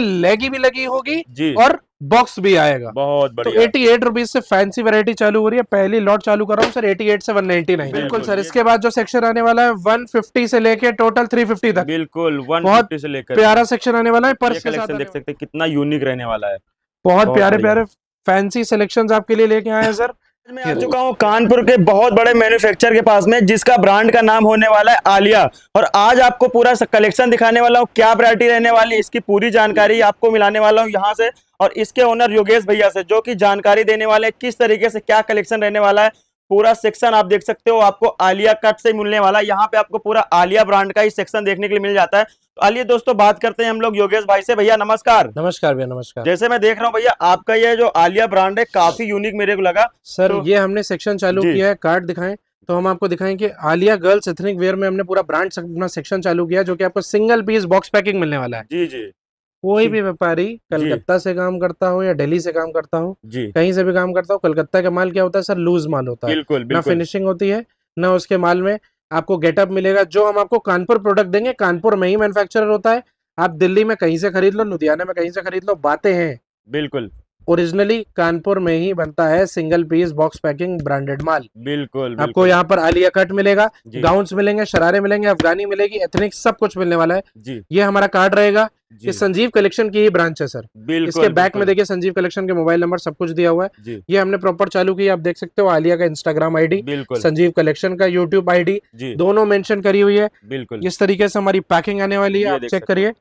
लेगी भी लगी होगी और बॉक्स भी आएगा बहुत तो बढ़िया तो एटी एट रुपीज से फैंसी वैरायटी चालू हो रही है पहली लॉट चालू कर रहा हूँ सर एटी एट से वन नाइनटी नाइन बिल्कुल सर इसके बाद जो सेक्शन आने वाला है वन फिफ्टी से लेके टोटल थ्री फिफ्टी तक बिल्कुल वन बहुत से लेकर प्यारा सेक्शन आने वाला है पर्स के साथ देख सकते कितना यूनिक रहने वाला है बहुत प्यारे प्यारे फैंसी सिलेक्शन आपके लिए लेके आए हैं सर मैं आ चुका हूँ कानपुर के बहुत बड़े मैन्युफैक्चर के पास में जिसका ब्रांड का नाम होने वाला है आलिया और आज आपको पूरा कलेक्शन दिखाने वाला हूँ क्या वरायटी रहने वाली इसकी पूरी जानकारी आपको मिलाने वाला हूँ यहाँ से और इसके ओनर योगेश भैया से जो कि जानकारी देने वाले किस तरीके से क्या कलेक्शन रहने वाला है पूरा सेक्शन आप देख सकते हो आपको आलिया कट से मिलने वाला है यहाँ पे आपको पूरा आलिया ब्रांड का ही सेक्शन देखने के लिए मिल जाता है तो आलिए दोस्तों बात करते हैं हम लोग योगेश भाई से भैया नमस्कार नमस्कार भैया नमस्कार जैसे मैं देख रहा हूँ भैया आपका ये जो आलिया ब्रांड है काफी यूनिक मेरे को लगा सर तो, ये हमने सेक्शन चालू किया है कार्ड दिखाए तो हम आपको दिखाएंगे आलिया गर्ल्स एथनिक वेयर में हमने पूरा ब्रांड अपना सेक्शन चालू किया जो कि आपको सिंगल पीस बॉक्स पैकिंग मिलने वाला है जी जी कोई भी व्यापारी कलकत्ता से काम करता हो या दिल्ली से काम करता हो कहीं से भी काम करता हो कलकत्ता का माल क्या होता है सर लूज माल होता है बिल्कुल, बिल्कुल। ना फिनिशिंग होती है ना उसके माल में आपको गेटअप मिलेगा जो हम आपको कानपुर प्रोडक्ट देंगे कानपुर में ही मैन्युफैक्चरर होता है आप दिल्ली में कहीं से खरीद लो लुधियाना में कहीं से खरीद लो बातें हैं बिल्कुल ओरिजिनली कानपुर में ही बनता है single piece box packing branded माल बिल्कुल आपको यहाँ पर आलिया कट मिलेगा गाउन मिलेंगे शरारे मिलेंगे अफगानी मिलेगी एथनिक सब कुछ मिलने वाला है जी ये हमारा कार्ड रहेगा ये संजीव कलेक्शन की ही ब्रांच है सर बिल्कुल इसके बैक में देखिए संजीव कलेक्शन के मोबाइल नंबर सब कुछ दिया हुआ है ये हमने प्रॉपर चालू किया आप देख सकते हो आलिया का इंस्टाग्राम आईडी संजीव कलेक्शन का यूट्यूब आईडी दोनों मेंशन करी हुई है बिल्कुल इस तरीके से हमारी पैकिंग आने वाली है आप चेक करिए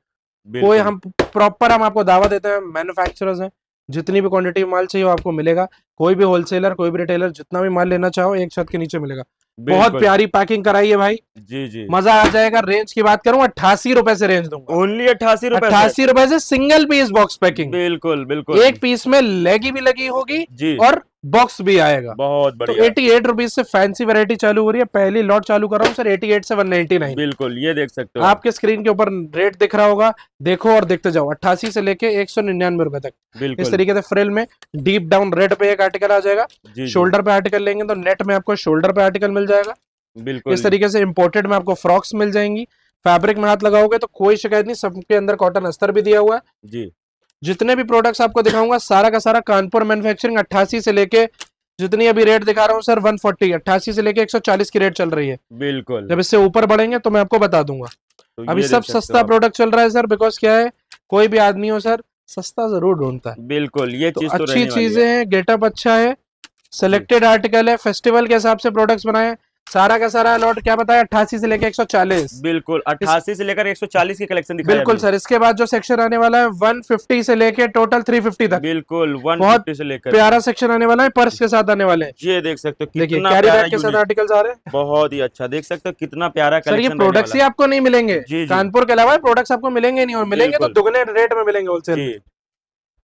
कोई हम प्रॉपर हम आपको दावा देते हैं मैन्युफैक्चरर्स हैं जितनी भी क्वांटिटी माल चाहिए आपको मिलेगा कोई भी होलसेलर कोई भी रिटेलर जितना भी माल लेना चाहो एक छत के नीचे मिलेगा बहुत प्यारी पैकिंग कराई है भाई जी जी मजा आ जाएगा रेंज की बात करूँ अट्ठासी रुपए से रेंज दूंगा ओनली अट्ठासी रुपए अट्ठासी रुपए से सिंगल पीस बॉक्स पैकिंग बिल्कुल बिल्कुल एक पीस में लेगी भी लगी होगी और बॉक्स भी आएगा बहुत तो बढ़िया तो एटी एट रुपीज से फैंसी वैरायटी चालू हो रही है पहली लॉट चालू कर रहा हूँ सर एटी एट से वन नाइनटी नाइन बिल्कुल ये देख सकते हो आपके स्क्रीन के ऊपर रेट दिख रहा होगा देखो और देखते जाओ अट्ठासी से लेके एक सौ निन्यानवे रुपए तक इस तरीके से फ्रिल में डीप डाउन रेट पे एक आर्टिकल आ जाएगा शोल्डर पे आर्टिकल लेंगे तो नेट में आपको शोल्डर पे आर्टिकल मिल जाएगा बिल्कुल इस तरीके से इम्पोर्टेड में आपको फ्रॉक्स मिल जाएंगी फैब्रिक में हाथ लगाओगे तो कोई शिकायत नहीं सबके अंदर कॉटन अस्तर भी दिया हुआ है जी जितने भी प्रोडक्ट्स आपको दिखाऊंगा सारा का सारा कानपुर मैन्युफैक्चरिंग अट्ठासी से लेके जितनी अभी रेट दिखा रहा हूँ सर 140 अट्ठासी से लेके 140 की रेट चल रही है बिल्कुल जब इससे ऊपर बढ़ेंगे तो मैं आपको बता दूंगा तो अभी सब सस्ता प्रोडक्ट चल रहा है सर बिकॉज क्या है कोई भी आदमी हो सर सस्ता जरूर ढूंढता है बिल्कुल ये तो चीज तो अच्छी चीजें हैं गेटअप अच्छा है सिलेक्टेड आर्टिकल है फेस्टिवल के हिसाब से प्रोडक्ट्स बनाए सारा का सारा लॉट क्या बताया अट्ठासी से लेकर 140 बिल्कुल अट्ठासी से लेकर 140 की कलेक्शन बिल्कुल सर इसके बाद जो सेक्शन आने वाला है 150 से लेकर टोटल 350 तक बिल्कुल 150 से लेकर प्यारा सेक्शन आने वाला है पर्स के साथ आने वाले ये देख सकते हो कितना के साथ आ रहे हैं बहुत ही अच्छा देख सकते हो कितना प्यारा सर ये प्रोडक्ट्स ही आपको नहीं मिलेंगे कानपुर के अलावा प्रोडक्ट्स आपको मिलेंगे नहीं और मिलेंगे तो दुगने रेट में मिलेंगे होलसेल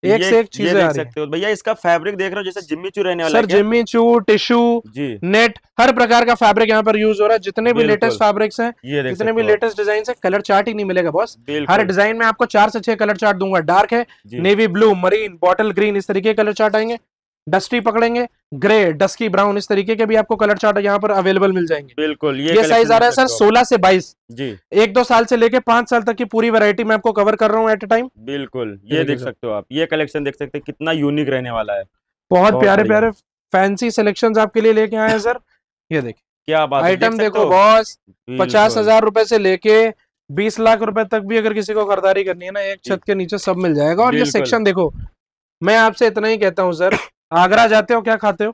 एक से एक चीज देख सकते हो भैया इसका फैब्रिक देख रहे हो जैसे जिम्मी चू रहने वाला सर जिम्मी चू टिश्यू नेट हर प्रकार का फैब्रिक यहाँ पर यूज हो रहा है जितने भी लेटेस्ट फैब्रिक्स हैं जितने भी लेटेस्ट डिजाइन है कलर चार्ट ही नहीं मिलेगा बॉस हर डिजाइन में आपको चार से छह कलर चार्ट दूंगा डार्क है navy blue marine bottle green इस तरीके कलर चार्ट आएंगे डस्टी पकड़ेंगे ग्रे डस्की ब्राउन इस तरीके के भी आपको कलर चार्ट यहाँ पर अवेलेबल मिल जाएंगे बिल्कुल ये, ये साइज आ रहा है सर 16 तो- से 22 जी एक दो साल से लेके पांच साल तक की पूरी वैरायटी मैं आपको कवर कर रहा हूँ एट ए टाइम बिल्कुल ये देख सकते हो आप ये कलेक्शन देख सकते कितना यूनिक रहने वाला है बहुत प्यारे प्यारे फैंसी सिलेक्शन आपके लिए लेके आए हैं सर ये देखिए क्या बात आइटम देखो बॉस पचास हजार रूपए से लेके बीस लाख रुपए तक भी अगर किसी को खरीदारी करनी है ना एक छत के नीचे सब मिल जाएगा और ये सेक्शन देखो मैं आपसे इतना ही कहता हूँ सर आगरा जाते हो क्या खाते हो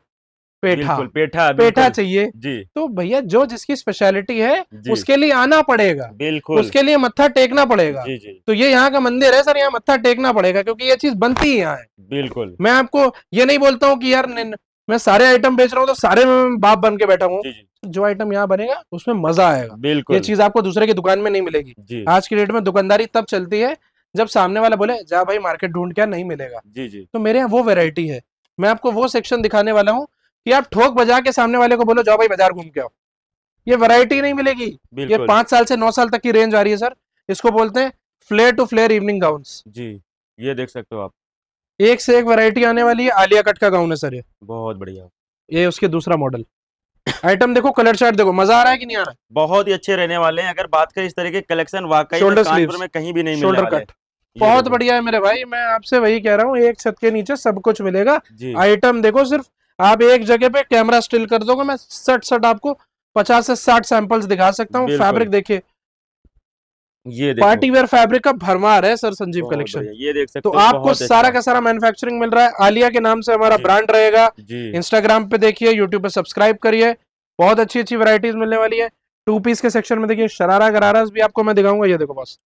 पेठा पेठा पेठा चाहिए जी तो भैया जो जिसकी स्पेशलिटी है उसके लिए आना पड़ेगा बिल्कुल उसके लिए मत्था टेकना पड़ेगा जी जी तो ये यहाँ का मंदिर है सर यहाँ मत्था टेकना पड़ेगा क्योंकि ये चीज बनती ही यहाँ है बिल्कुल मैं आपको ये नहीं बोलता हूँ कि यार मैं सारे आइटम बेच रहा हूँ तो सारे में बाप बन के बैठा हूँ जो आइटम यहाँ बनेगा उसमें मजा आएगा बिल्कुल ये चीज आपको दूसरे की दुकान में नहीं मिलेगी आज की डेट में दुकानदारी तब चलती है जब सामने वाला बोले जा भाई मार्केट ढूंढ क्या नहीं मिलेगा जी जी तो मेरे यहाँ वो वेरायटी है मैं आपको वो सेक्शन दिखाने वाला हूँ कि आप ठोक बजा के सामने वाले को बोलो जाओ भाई बाजार घूम के आओ ये वैरायटी नहीं मिलेगी ये पांच साल से नौ साल तक की रेंज आ रही है सर इसको बोलते हैं flare to flare evening gown जी ये देख सकते हो आप एक से एक वैरायटी आने वाली है आलिया कट का गाउन है सर ये बहुत बढ़िया ये उसके दूसरा मॉडल आइटम देखो कलर चार्ट देखो मजा आ रहा है कि नहीं आ रहा है बहुत ही अच्छे रहने वाले हैं अगर बात करें इस तरह के कलेक्शन वाकई में, कहीं भी नहीं शोल्डर कट बहुत बढ़िया है मेरे भाई मैं आपसे वही कह रहा हूँ एक छत के नीचे सब कुछ मिलेगा आइटम देखो सिर्फ आप एक जगह पे कैमरा स्टिल कर दोगे मैं सट सट आपको पचास से साठ सैंपल्स दिखा सकता हूँ फैब्रिक देखिए ये पार्टी वेयर फैब्रिक का भरमार है सर संजीव कलेक्शन ये देख सकते तो आपको अच्छा सारा का सारा मैन्युफैक्चरिंग मिल रहा है आलिया के नाम से हमारा ब्रांड रहेगा इंस्टाग्राम पे देखिए यूट्यूब पे सब्सक्राइब करिए बहुत अच्छी अच्छी वराइटीज मिलने वाली है टू पीस के सेक्शन में देखिए शरारा गरारा भी आपको मैं दिखाऊंगा ये देखो बस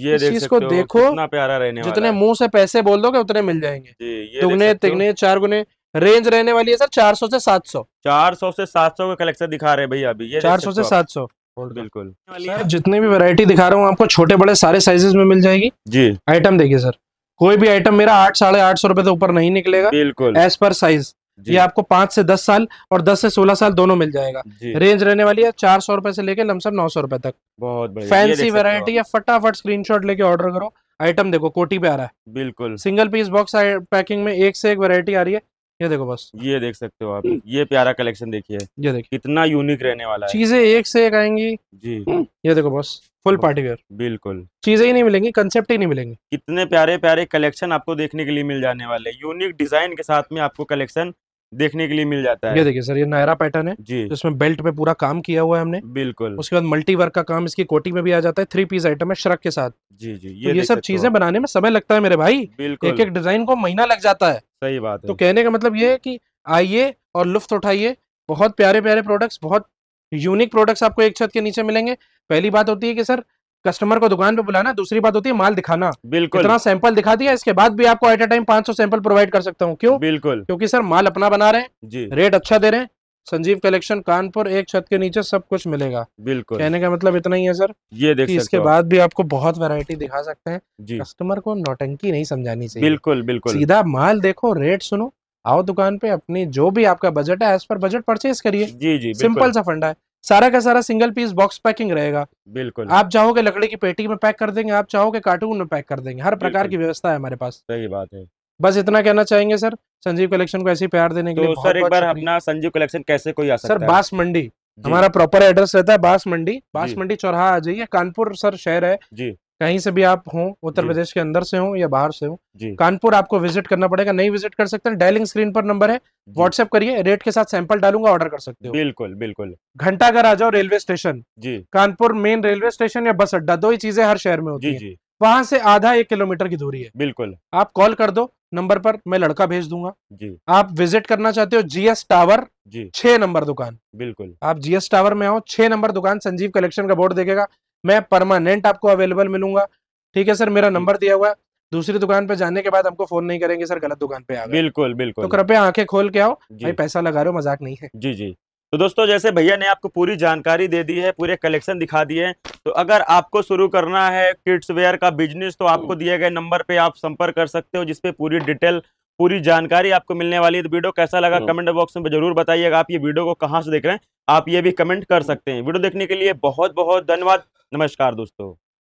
ये देख सकते को देखो कितना प्यारा रहने जितने मुंह से पैसे बोल दोगे उतने मिल जाएंगे दुगने तिगने चार गुने रेंज रहने वाली है सर सौ से 700 सौ से सौ का कलेक्शन दिखा रहे भैया अभी चार सौ से सौ बिल्कुल जितने जितनी भी वैरायटी दिखा रहा हूँ आपको छोटे बड़े सारे साइजेस में मिल जाएगी जी आइटम देखिए सर कोई भी आइटम मेरा आठ साढ़े आठ सौ रुपए से ऊपर नहीं निकलेगा बिल्कुल एज पर साइज ये आपको पांच से दस साल और दस से सोलह साल दोनों मिल जाएगा रेंज रहने वाली है चार सौ रुपए से लेके लमसम नौ सौ रुपए तक बहुत फैंसी वेरायटी है फटाफट शॉट लेके ऑर्डर करो आइटम देखो कोटी पे आ रहा है बिल्कुल सिंगल पीस बॉक्स पैकिंग में एक से एक वेरायटी आ रही है ये देखो बस ये देख सकते हो आप ये प्यारा कलेक्शन देखिए ये देखिए कितना यूनिक रहने वाला है चीजें एक से एक आएंगी जी ये देखो बस फुल पार्टी वेयर बिल्कुल चीजें ही नहीं मिलेंगी कंसेप्ट ही नहीं मिलेंगे कितने प्यारे प्यारे कलेक्शन आपको देखने के लिए मिल जाने वाले यूनिक डिजाइन के साथ में आपको कलेक्शन देखने के लिए मिल जाता है ये देखिए सर ये नायरा पैटर्न है जी तो इसमें बेल्ट पे पूरा काम किया हुआ है हमने बिल्कुल उसके बाद मल्टी वर्क का काम इसकी कोटी में भी आ जाता है थ्री पीस आइटम है श्रक के साथ जी जी ये, तो ये सब चीजें बनाने में समय लगता है मेरे भाई बिल्कुल एक एक डिजाइन को महीना लग जाता है सही बात है तो कहने का मतलब ये है की आइए और लुफ्त उठाइए बहुत प्यारे प्यारे प्रोडक्ट्स बहुत यूनिक प्रोडक्ट्स आपको एक छत के नीचे मिलेंगे पहली बात होती है कि सर कस्टमर को दुकान पे बुलाना दूसरी बात होती है माल दिखाना बिल्कुल इतना सैंपल दिखा दिया इसके बाद भी आपको at a time 500 sample provide कर सकता हूँ क्यों बिल्कुल क्योंकि सर माल अपना बना रहे हैं जी रेट अच्छा दे रहे हैं संजीव कलेक्शन कानपुर एक छत के नीचे सब कुछ मिलेगा बिल्कुल कहने का मतलब इतना ही है सर ये देख इसके बाद भी आपको बहुत वैरायटी दिखा सकते हैं कस्टमर को नौटंकी नहीं समझानी चाहिए बिल्कुल बिल्कुल सीधा माल देखो रेट सुनो आओ दुकान पे अपनी जो भी आपका बजट है एज पर बजट परचेज करिए जी जी सिंपल सा फंडा है सारा का सारा सिंगल पीस बॉक्स पैकिंग रहेगा बिल्कुल आप चाहोगे लकड़ी की पेटी में पैक कर देंगे आप चाहोगे कार्टून में पैक कर देंगे हर प्रकार की व्यवस्था है हमारे पास सही बात है बस इतना कहना चाहेंगे सर संजीव कलेक्शन को ऐसे प्यार देने के तो लिए सर एक बार अपना संजीव कलेक्शन कैसे कोई आ सकता सर बास मंडी हमारा प्रॉपर एड्रेस रहता है बास मंडी बास मंडी चौराहा आ जाइए कानपुर सर शहर है जी कहीं से भी आप हों उत्तर प्रदेश के अंदर से हों या बाहर से हों कानपुर आपको विजिट करना पड़ेगा नहीं विजिट कर सकते डायलिंग स्क्रीन पर नंबर है व्हाट्सएप करिए रेट के साथ सैंपल डालूंगा ऑर्डर कर सकते हो बिल्कुल बिल्कुल घंटाघर आ जाओ रेलवे स्टेशन जी कानपुर मेन रेलवे स्टेशन या बस अड्डा दो ही चीजें हर शहर में होती है वहां से आधा एक किलोमीटर की दूरी है बिल्कुल आप कॉल कर दो नंबर पर मैं लड़का भेज दूंगा जी आप विजिट करना चाहते हो जीएस टावर जी छह नंबर दुकान बिल्कुल आप जीएस टावर में आओ छह नंबर दुकान संजीव कलेक्शन का बोर्ड देखेगा मैं परमानेंट आपको अवेलेबल मिलूंगा ठीक है सर मेरा नंबर दिया हुआ है दूसरी दुकान पे जाने के बाद हमको फोन नहीं करेंगे सर गलत दुकान पे आ गए बिल्कुल बिल्कुल तो कृपया आंखें खोल के आओ भाई पैसा लगा रहे हो मजाक नहीं है जी जी तो दोस्तों जैसे भैया ने आपको पूरी जानकारी दे दी है पूरे कलेक्शन दिखा दिए हैं तो अगर आपको शुरू करना है किड्स वेयर का बिजनेस तो आपको हम्म। दिए गए नंबर पे आप संपर्क कर सकते हो जिसपे पूरी डिटेल पूरी जानकारी आपको मिलने वाली है तो वीडियो कैसा लगा हाँ। कमेंट बॉक्स में जरूर बताइएगा आप ये वीडियो को कहाँ से देख रहे हैं आप ये भी कमेंट कर सकते हैं वीडियो देखने के लिए बहुत बहुत धन्यवाद नमस्कार दोस्तों